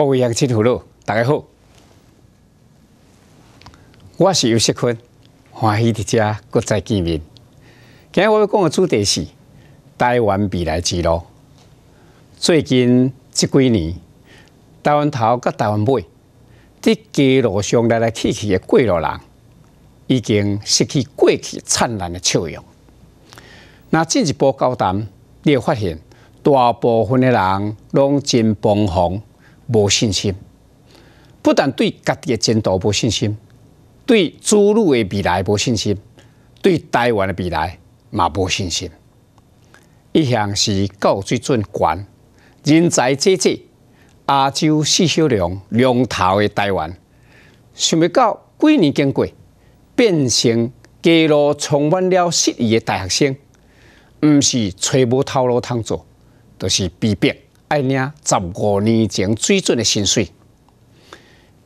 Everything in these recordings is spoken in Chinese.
各位乡亲父老，大家好，我是尤锡坤，欢喜遮家再见面。今日我要讲的主题是台湾未来之路。最近这几年，台湾头甲台湾尾，伫街路上来来去去的过路人，已经失去过去灿烂的笑容。那进一步交谈，你会发现，大部分的人拢真捧红。无信心，不但对家己的前途无信心，对子女的未来无信心，对台湾的未来嘛无信心。一向是到水准悬，人才济济、亚洲四小龙龙头的台湾，想不到几年经过，变成街路充满了失意的大学生，不是找无头路通做，就是被逼。哎领十五年前水准的薪水，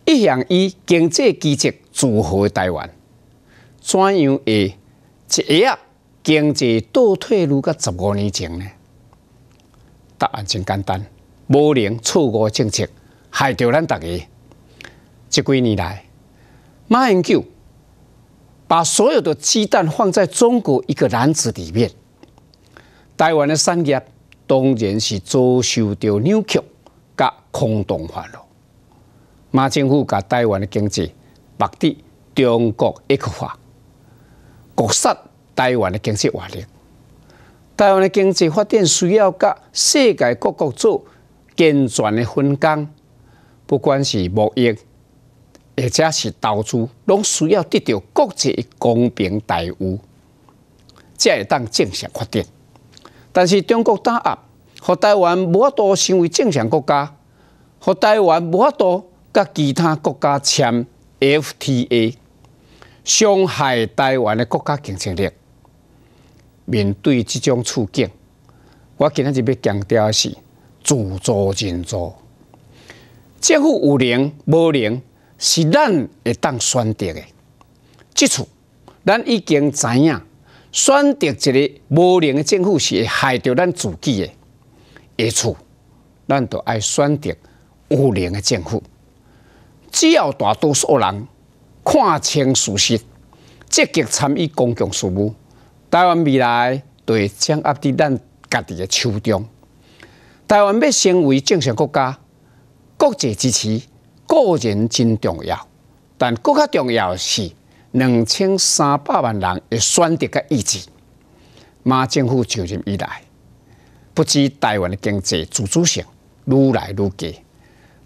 一向以经济机制自豪的台湾，怎样会一夜经济倒退如个十五年前呢？答案真简单，无能错误政策害着咱大家。这几年来，马英九把所有的鸡蛋放在中国一个篮子里面，台湾的产业。当然是遭受着扭曲，甲空洞化了。马政府甲台湾的经济目的，中国一化，扼杀台湾的经济活力。台湾的经济发展需要甲世界各国做健全的分工，不管是贸易，或者是投资，拢需要得到国际公平待遇，才会当正常发展。但是中国打压和台湾无法多成为正常国家，和台湾无法多甲其他国家签 FTA，伤害台湾的国家竞争力。面对这种处境，我今天特别强调的是自作自受。政府有能无能是咱会当选择的，基础咱已经知影。选择一个无良的政府是会害着咱自己的，下处，咱都爱选择有良的政府。只要大多数人看清事实，积极参与公共事务，台湾未来会掌握伫咱家己的手中。台湾要成为正常国家，国际支持固然真重要，但更加重要的是。两千三百万人的选择个意志，马政府就任以来，不止台湾的经济自主性愈来愈低，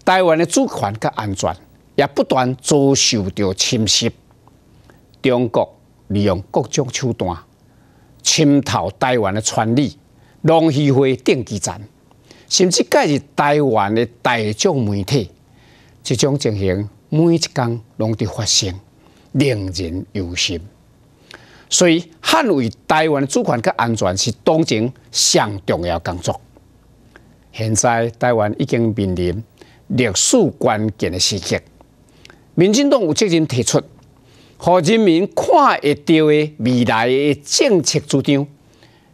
台湾的主权个安全也不断遭受到侵蚀。中国利用各种手段侵讨台湾的权利，弄虚会点击站，甚至介入台湾的大众媒体，这种情形，每一工拢在发生。令人忧心，所以捍卫台湾主权和安全是当前上重要工作。现在台湾已经面临历史关键的时刻，民进党有责任提出，予人民看得到的未来的政策主张。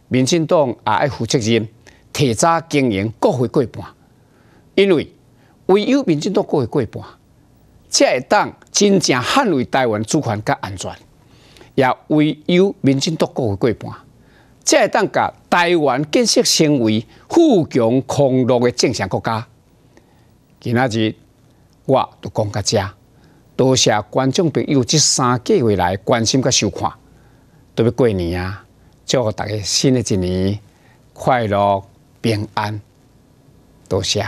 民进党也要负责任，提早经营国会过半，因为唯有民进党国会过半。才会当真正捍卫台湾主权甲安全，也唯有民进党会过半，才会当甲台湾建设成为富强康乐的正常国家。今仔日我就讲到这，多谢观众朋友这三个月来关心甲收看，都要过年啊！祝大家新的一年快乐、平安，多谢。